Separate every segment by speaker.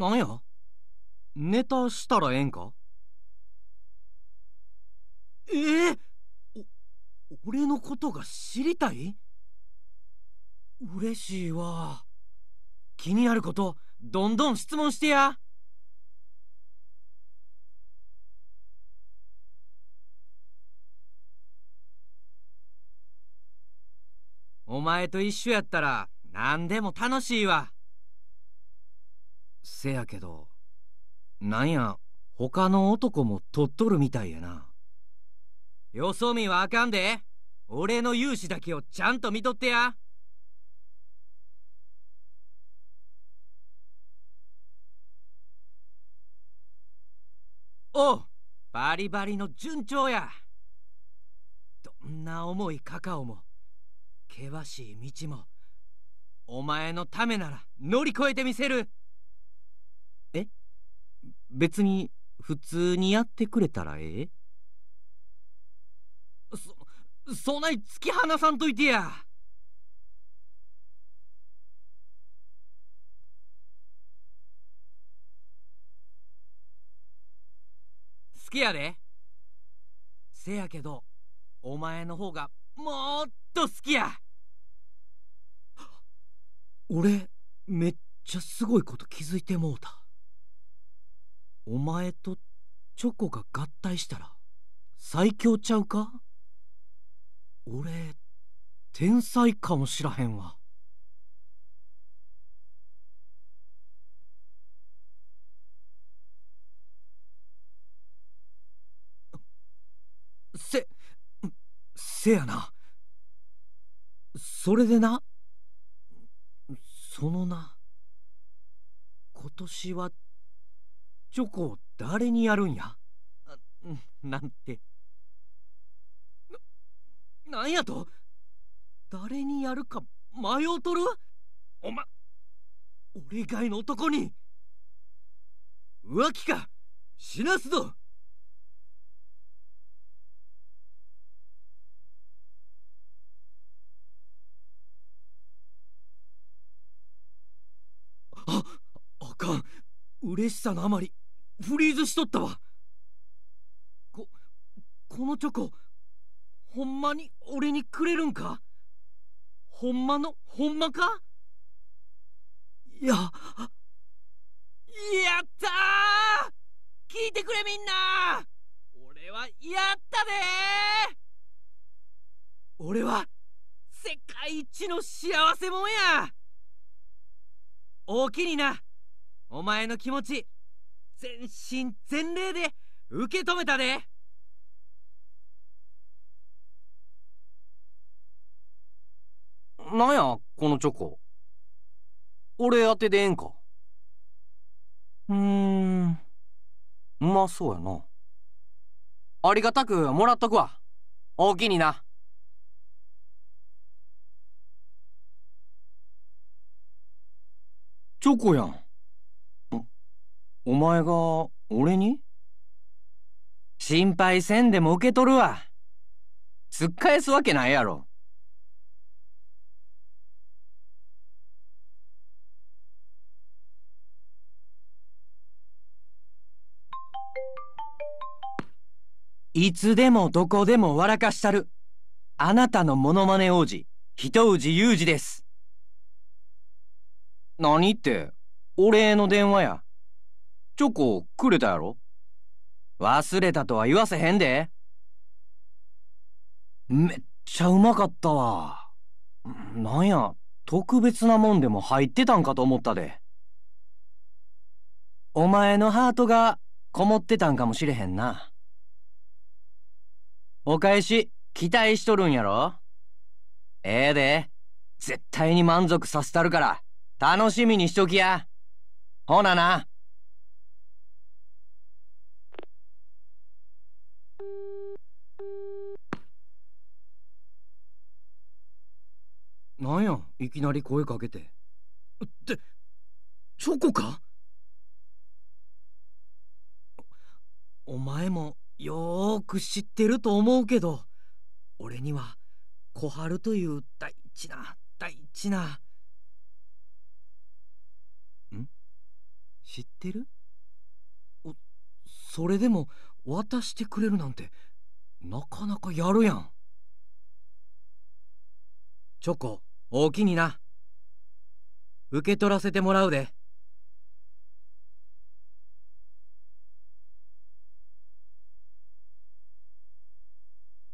Speaker 1: なんやネタしたらええんかええー、俺のことが知りたい嬉しいわ気になることどんどん質問してやお前と一緒やったら何でも楽しいわ。せやけどなんや他の男も取っとるみたいやなよそ見はあかんで俺の勇姿だけをちゃんと見とってやおうバリバリの順調やどんな重いカカオも険しい道もお前のためなら乗り越えてみせる別に普通にやってくれたらええそそない突き放さんといてや好きやでせやけどお前の方がもっと好きや 俺めっちゃすごいこと気づいてもうた。お前とチョコが合体したら最強ちゃうか俺天才かもしらへんわ。せせやなそれでなそのな今年はチョコを誰にやるんやなんてななんやと誰にやるか迷うとるおま俺以外の男に浮気か死なすぞああかん嬉しさのあまりフリーズしとったわここのチョコほんまに俺にくれるんかほんまのほんまかいややったー聞いてくれみんな俺はやったで俺は世界一の幸せもんや大きになお前の気持ち全身全霊で受け止めたで、なんや、このチョコ。俺当てでええんか。うーん。うまそうやな。ありがたくもらっとくわ。大きにな。チョコやん。お前が俺に心配せんでも受け取るわ。つっ返すわけないやろ。いつでもどこでも笑かしたる。あなたのモノマネ王子、人氏裕二です。何って、お礼の電話や。チョコくれたやろ忘れたとは言わせへんで。めっちゃうまかったわ。なんや、特別なもんでも入ってたんかと思ったで。お前のハートがこもってたんかもしれへんな。お返し、期待しとるんやろええで、絶対に満足させたるから、楽しみにしときや。ほなな。なんやいきなり声かけてってチョコかお前もよーく知ってると思うけど俺には小春という大事な大事なん知ってるおそれでも渡してくれるなんてなかなかやるやんチョコおおきにな。受け取らせてもらうで。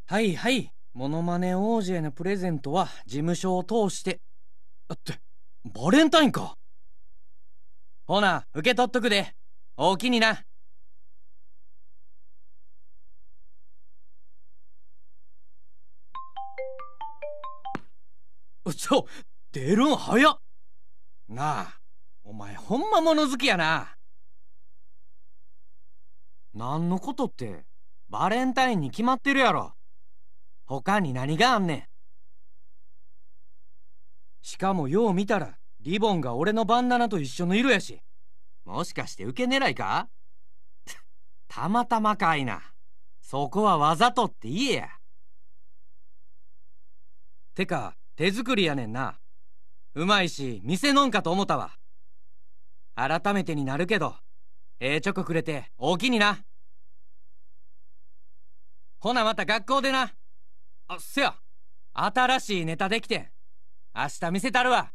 Speaker 1: はいはい。モノマネ王子へのプレゼントは事務所を通して。って、バレンタインか。ほな、受け取っとくで。おおきにな。ち ょ、出るん早っなあ、お前ほんま物好きやな。何のことって、バレンタインに決まってるやろ。他に何があんねん。しかもよう見たら、リボンが俺のバンダナと一緒の色やし。もしかして受け狙いか たまたまかいな。そこはわざとって言えや。てか、手作りやねんな。うまいし、店のんかと思ったわ。改めてになるけど、ええチョコくれて、大きにな。ほなまた学校でな。あ、せや、新しいネタできてん。明日見せたるわ。